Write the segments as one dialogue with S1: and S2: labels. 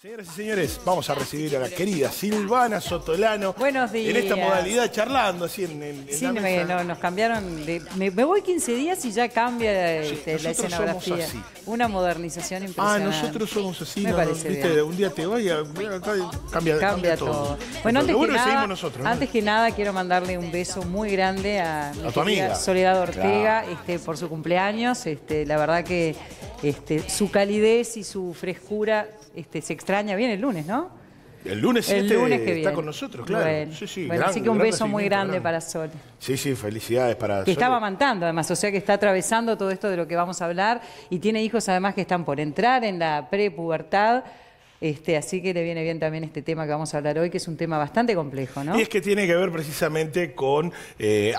S1: Señoras y señores, vamos a recibir a la querida Silvana Sotolano. Buenos días. En esta modalidad, charlando, así en, el sí, nos
S2: cambiaron. De, me, voy 15 días y ya cambia este, la escenografía. Somos así. Una modernización ah, impresionante. Ah, nosotros somos así. Me parece Bien.
S1: Un día te voy a, cambia, cambia, todo.
S2: Bueno, antes, que nada, antes que nada, quiero mandarle un beso muy grande a, tu amiga Soledad Ortega este, por su cumpleaños. Este, la verdad que su calidez y su frescura este, se extraña viene el lunes, ¿no?
S1: El lunes, el que está con nosotros, claro. sí, sí, así que un beso muy grande para Sol. Sí, sí, felicidades para Que Sol. estaba
S2: amantando además, o sea que está atravesando todo esto de lo que vamos a hablar y tiene hijos además que están por entrar en la prepubertad. Este, así que le viene bien también este tema que vamos a hablar hoy, que es un tema bastante complejo, ¿no? Y es
S1: que tiene que ver precisamente con eh,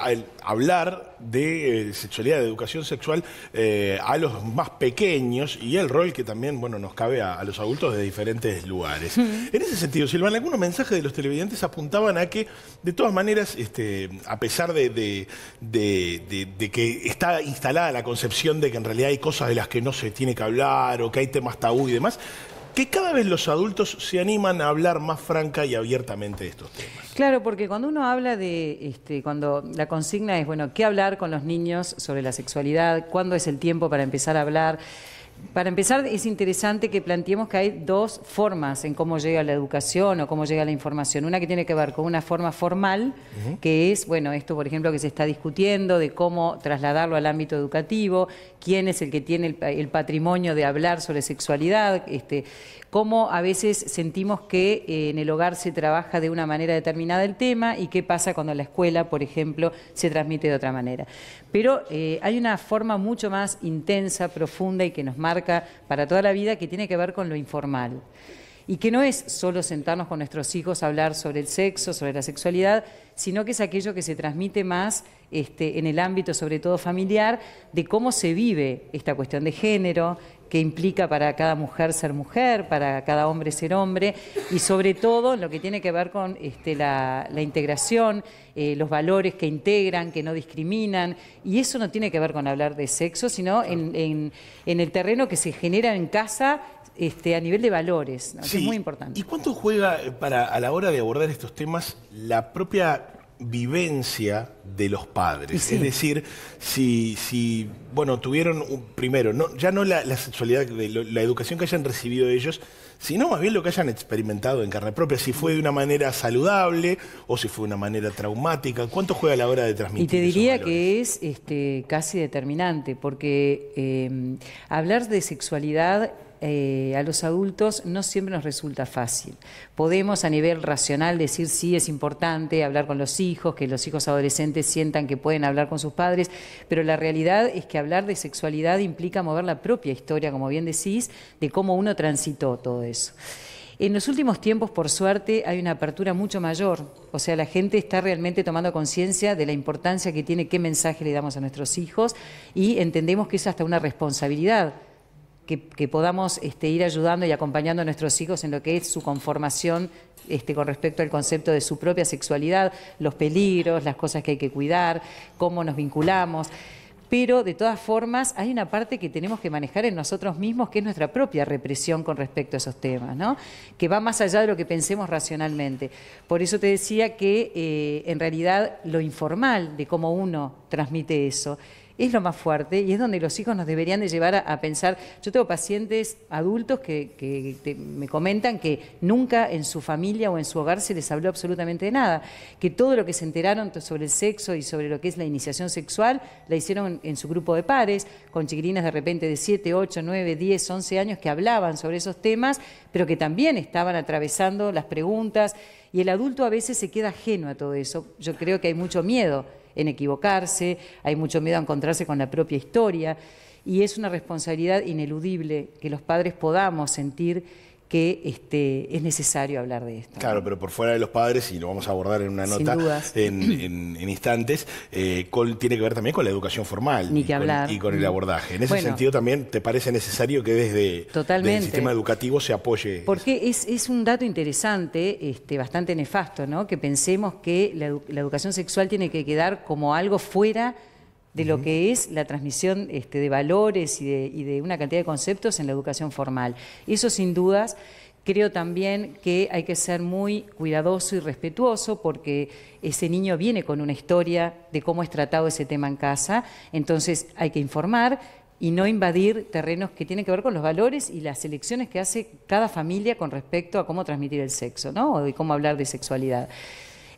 S1: hablar de eh, sexualidad, de educación sexual eh, a los más pequeños y el rol que también bueno, nos cabe a, los adultos de diferentes lugares. En ese sentido, Silvana, algunos mensajes de los televidentes apuntaban a que, de todas maneras, este, a pesar de, de que está instalada la concepción de que en realidad hay cosas de las que no se tiene que hablar o que hay temas tabú y demás, que cada vez los adultos se animan a hablar más franca y abiertamente de estos temas.
S2: Claro, porque cuando uno habla de, este, cuando la consigna es, bueno, ¿qué hablar con los niños sobre la sexualidad? ¿Cuándo es el tiempo para empezar a hablar? Para empezar, es interesante que planteemos que hay dos formas en cómo llega la educación o cómo llega la información. Una que tiene que ver con una forma formal, que es, bueno, esto por ejemplo que se está discutiendo de cómo trasladarlo al ámbito educativo, quién es el que tiene el, patrimonio de hablar sobre sexualidad, este, cómo a veces sentimos que eh, en el hogar se trabaja de una manera determinada el tema y qué pasa cuando la escuela, por ejemplo, se transmite de otra manera. Pero eh, hay una forma mucho más intensa, profunda y que nos marca marca para toda la vida que tiene que ver con lo informal. Y que no es solo sentarnos con nuestros hijos a hablar sobre el sexo, sobre la sexualidad, sino que es aquello que se transmite más este, en el ámbito sobre todo familiar, de cómo se vive esta cuestión de género, que implica para cada mujer ser mujer, para cada hombre ser hombre, y sobre todo en lo que tiene que ver con este, la, integración, eh, los valores que integran, que no discriminan, y eso no tiene que ver con hablar de sexo, sino en, el terreno que se genera en casa este, a nivel de valores, que es muy importante.
S1: ¿Y cuánto juega eh, para, a la hora de abordar estos temas la propia vivencia de los padres. Es decir, si, si, bueno, tuvieron, un, primero, no, ya no la, sexualidad, la, la educación que hayan recibido ellos, sino más bien lo que hayan experimentado en carne propia, si fue de una manera saludable o si fue de una manera traumática, ¿cuánto juega la hora de transmitir? Y te
S2: diría que es este, casi determinante, porque eh, hablar de sexualidad eh, a los adultos no siempre nos resulta fácil. Podemos a nivel racional decir sí, es importante hablar con los hijos, que los hijos adolescentes sientan que pueden hablar con sus padres, pero la realidad es que hablar de sexualidad implica mover la propia historia, como bien decís, de cómo uno transitó todo eso. En los últimos tiempos, por suerte, hay una apertura mucho mayor. O sea, la gente está realmente tomando conciencia de la importancia que tiene qué mensaje le damos a nuestros hijos y entendemos que es hasta una responsabilidad que, podamos este, ir ayudando y acompañando a nuestros hijos en lo que es su conformación este, con respecto al concepto de su propia sexualidad, los peligros, las cosas que hay que cuidar, cómo nos vinculamos pero de todas formas hay una parte que tenemos que manejar en nosotros mismos, que es nuestra propia represión con respecto a esos temas, ¿no? que va más allá de lo que pensemos racionalmente. Por eso te decía que eh, en realidad lo informal de cómo uno transmite eso es lo más fuerte y es donde los hijos nos deberían de llevar a, pensar. Yo tengo pacientes adultos que, me comentan que nunca en su familia o en su hogar se les habló absolutamente de nada, que todo lo que se enteraron sobre el sexo y sobre lo que es la iniciación sexual la hicieron en su grupo de pares, con chiquilinas de repente de 7, 8, 9, 10, 11 años que hablaban sobre esos temas, pero que también estaban atravesando las preguntas y el adulto a veces se queda ajeno a todo eso. Yo creo que hay mucho miedo en equivocarse, hay mucho miedo a encontrarse con la propia historia y es una responsabilidad ineludible que los padres podamos sentir que este, es necesario hablar de esto.
S1: Claro, pero por fuera de los padres, y lo vamos a abordar en una nota en, instantes, eh, tiene que ver también con la educación formal y, Con, el abordaje. En ese sentido también te parece necesario que desde, el sistema educativo se apoye.
S2: Porque es, un dato interesante, este, bastante nefasto, ¿no? que pensemos que la, la educación sexual tiene que quedar como algo fuera de lo que es la transmisión este, de valores y de, una cantidad de conceptos en la educación formal. Eso sin dudas Creo también que hay que ser muy cuidadoso y respetuoso porque ese niño viene con una historia de cómo es tratado ese tema en casa, entonces hay que informar y no invadir terrenos que tienen que ver con los valores y las elecciones que hace cada familia con respecto a cómo transmitir el sexo, ¿no? Y cómo hablar de sexualidad.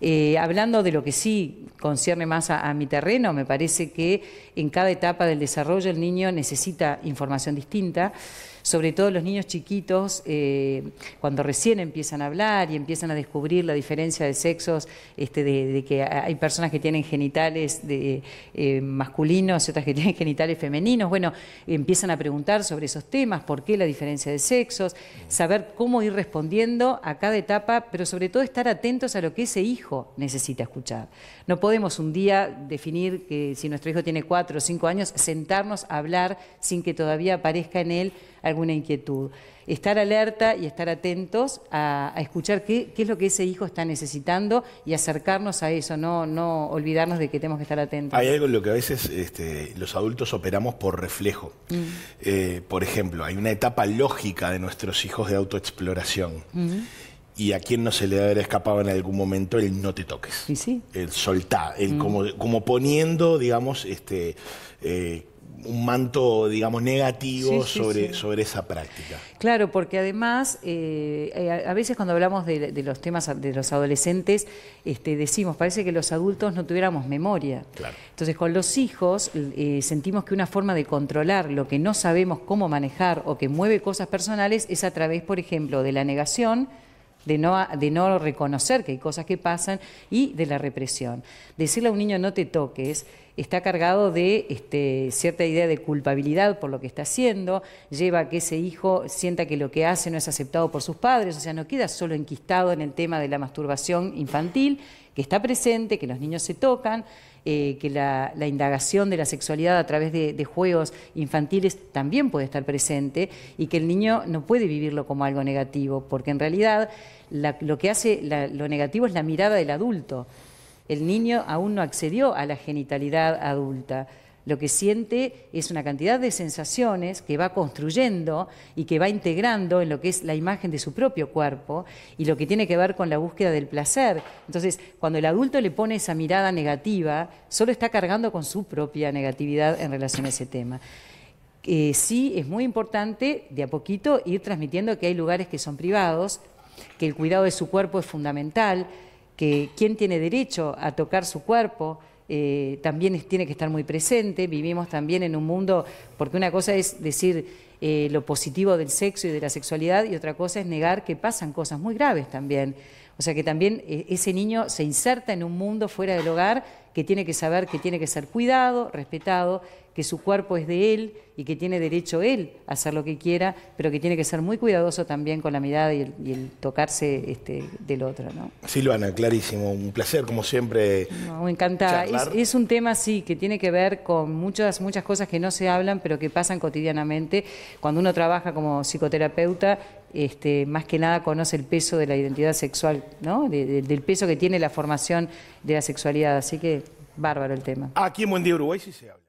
S2: Eh, hablando de lo que sí concierne más a, mi terreno, me parece que en cada etapa del desarrollo el niño necesita información distinta, sobre todo los niños chiquitos, eh, cuando recién empiezan a hablar y empiezan a descubrir la diferencia de sexos, este, de, que hay personas que tienen genitales de, eh, masculinos y otras que tienen genitales femeninos, bueno, empiezan a preguntar sobre esos temas, por qué la diferencia de sexos, saber cómo ir respondiendo a cada etapa, pero sobre todo estar atentos a lo que ese hijo necesita escuchar. No podemos un día definir que si nuestro hijo tiene cuatro o cinco años, sentarnos a hablar sin que todavía aparezca en él alguna inquietud. Estar alerta y estar atentos a, escuchar qué, es lo que ese hijo está necesitando y acercarnos a eso, no, no olvidarnos de que tenemos que estar atentos. Hay
S1: algo en lo que a veces este, los adultos operamos por reflejo. Mm. Eh, por ejemplo, hay una etapa lógica de nuestros hijos de autoexploración. Mm y a quien no se le habrá escapado en algún momento el no te toques. El soltá, el mm. como, como poniendo, digamos, este, eh, un manto, digamos, negativo sobre, sobre esa práctica.
S2: Claro, porque además, eh, eh, a, veces cuando hablamos de, los temas de los adolescentes, este, decimos, parece que los adultos no tuviéramos memoria. Entonces, con los hijos sentimos que una forma de controlar lo que no sabemos cómo manejar o que mueve cosas personales es a través, por ejemplo, de la negación, de no, de no reconocer que hay cosas que pasan y de la represión. Decirle a un niño no te toques está cargado de este, cierta idea de culpabilidad por lo que está haciendo, lleva a que ese hijo sienta que lo que hace no es aceptado por sus padres, o sea, no queda solo enquistado en el tema de la masturbación infantil, que está presente, que los niños se tocan, eh, que la, indagación de la sexualidad a través de, juegos infantiles también puede estar presente y que el niño no puede vivirlo como algo negativo, porque en realidad lo que hace lo negativo es la mirada del adulto el niño aún no accedió a la genitalidad adulta. Lo que siente es una cantidad de sensaciones que va construyendo y que va integrando en lo que es la imagen de su propio cuerpo y lo que tiene que ver con la búsqueda del placer. Entonces, cuando el adulto le pone esa mirada negativa, solo está cargando con su propia negatividad en relación a ese tema. Eh, sí, es muy importante de a poquito ir transmitiendo que hay lugares que son privados, que el cuidado de su cuerpo es fundamental, que quién tiene derecho a tocar su cuerpo, eh, también tiene que estar muy presente. Vivimos también en un mundo, porque una cosa es decir eh, lo positivo del sexo y de la sexualidad y otra cosa es negar que pasan cosas muy graves también. O sea que también eh, ese niño se inserta en un mundo fuera del hogar que tiene que saber que tiene que ser cuidado, respetado, que su cuerpo es de él y que tiene derecho él a hacer lo que quiera, pero que tiene que ser muy cuidadoso también con la mirada y el, tocarse este, del otro. ¿no?
S1: Silvana, clarísimo, un placer como siempre.
S2: No, me Es, un tema, sí, que tiene que ver con muchas, muchas cosas que no se hablan, pero que pasan cotidianamente. Cuando uno trabaja como psicoterapeuta, este, más que nada conoce el peso de la identidad sexual, ¿no? del peso que tiene la formación de la sexualidad. Así que bárbaro el tema. Aquí en Uruguay sí se habla.